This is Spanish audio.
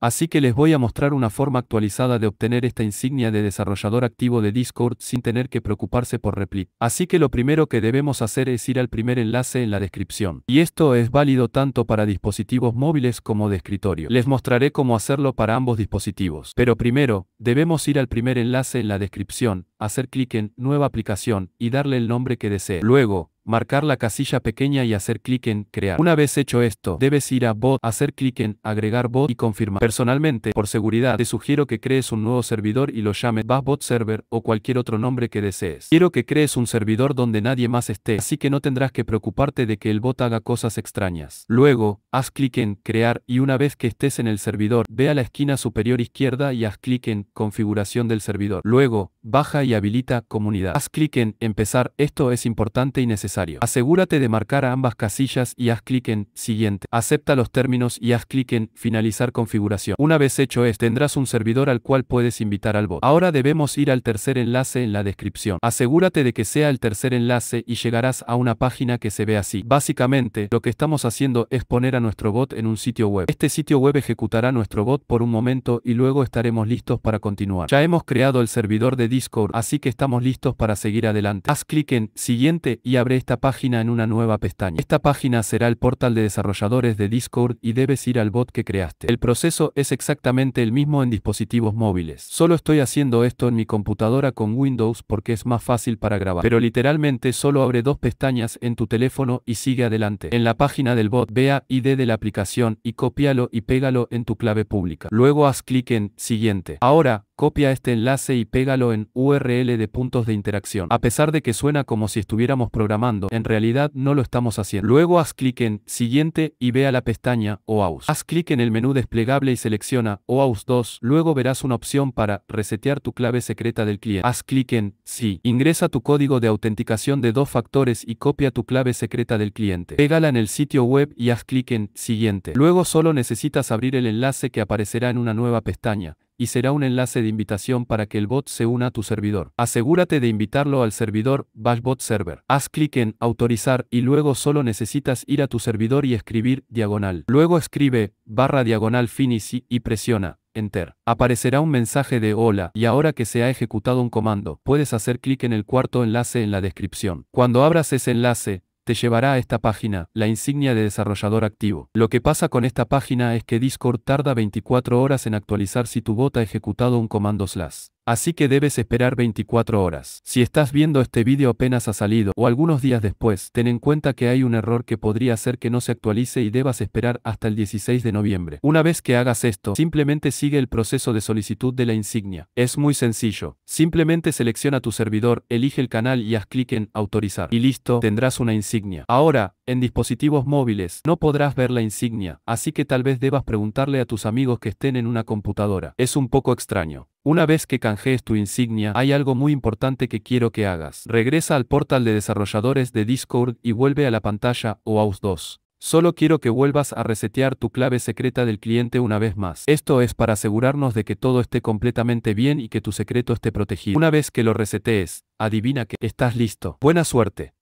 Así que les voy a mostrar una forma actualizada de obtener esta insignia de desarrollador activo de Discord sin tener que preocuparse por replit. Así que lo primero que debemos hacer es ir al primer enlace en la descripción. Y esto es válido tanto para dispositivos móviles como de escritorio. Les mostraré cómo hacerlo para ambos dispositivos. Pero primero, debemos ir al primer enlace en la descripción, hacer clic en Nueva aplicación y darle el nombre que desee. Luego, marcar la casilla pequeña y hacer clic en crear. Una vez hecho esto, debes ir a bot, hacer clic en agregar bot y confirmar. Personalmente, por seguridad, te sugiero que crees un nuevo servidor y lo llames Bot Server o cualquier otro nombre que desees. Quiero que crees un servidor donde nadie más esté, así que no tendrás que preocuparte de que el bot haga cosas extrañas. Luego, haz clic en crear y una vez que estés en el servidor, ve a la esquina superior izquierda y haz clic en configuración del servidor. Luego, baja y habilita comunidad. Haz clic en empezar, esto es importante y necesario Asegúrate de marcar ambas casillas y haz clic en Siguiente. Acepta los términos y haz clic en Finalizar configuración. Una vez hecho esto, tendrás un servidor al cual puedes invitar al bot. Ahora debemos ir al tercer enlace en la descripción. Asegúrate de que sea el tercer enlace y llegarás a una página que se ve así. Básicamente, lo que estamos haciendo es poner a nuestro bot en un sitio web. Este sitio web ejecutará nuestro bot por un momento y luego estaremos listos para continuar. Ya hemos creado el servidor de Discord, así que estamos listos para seguir adelante. Haz clic en Siguiente y abre este esta página en una nueva pestaña. Esta página será el portal de desarrolladores de Discord y debes ir al bot que creaste. El proceso es exactamente el mismo en dispositivos móviles. Solo estoy haciendo esto en mi computadora con Windows porque es más fácil para grabar. Pero literalmente solo abre dos pestañas en tu teléfono y sigue adelante. En la página del bot vea ID de la aplicación y cópialo y pégalo en tu clave pública. Luego haz clic en Siguiente. Ahora, Copia este enlace y pégalo en URL de puntos de interacción. A pesar de que suena como si estuviéramos programando, en realidad no lo estamos haciendo. Luego haz clic en Siguiente y ve a la pestaña OAuth. Haz clic en el menú desplegable y selecciona OAuth 2. Luego verás una opción para resetear tu clave secreta del cliente. Haz clic en Sí. Ingresa tu código de autenticación de dos factores y copia tu clave secreta del cliente. Pégala en el sitio web y haz clic en Siguiente. Luego solo necesitas abrir el enlace que aparecerá en una nueva pestaña y será un enlace de invitación para que el bot se una a tu servidor. Asegúrate de invitarlo al servidor Bashbot Server. Haz clic en Autorizar y luego solo necesitas ir a tu servidor y escribir diagonal. Luego escribe barra diagonal Finish y presiona Enter. Aparecerá un mensaje de hola y ahora que se ha ejecutado un comando, puedes hacer clic en el cuarto enlace en la descripción. Cuando abras ese enlace, te llevará a esta página, la insignia de desarrollador activo. Lo que pasa con esta página es que Discord tarda 24 horas en actualizar si tu bot ha ejecutado un comando slash. Así que debes esperar 24 horas. Si estás viendo este vídeo apenas ha salido o algunos días después, ten en cuenta que hay un error que podría hacer que no se actualice y debas esperar hasta el 16 de noviembre. Una vez que hagas esto, simplemente sigue el proceso de solicitud de la insignia. Es muy sencillo. Simplemente selecciona tu servidor, elige el canal y haz clic en autorizar. Y listo, tendrás una insignia. Ahora, en dispositivos móviles no podrás ver la insignia, así que tal vez debas preguntarle a tus amigos que estén en una computadora. Es un poco extraño. Una vez que canjees tu insignia, hay algo muy importante que quiero que hagas. Regresa al portal de desarrolladores de Discord y vuelve a la pantalla o aus 2. Solo quiero que vuelvas a resetear tu clave secreta del cliente una vez más. Esto es para asegurarnos de que todo esté completamente bien y que tu secreto esté protegido. Una vez que lo resetees, adivina que estás listo. Buena suerte.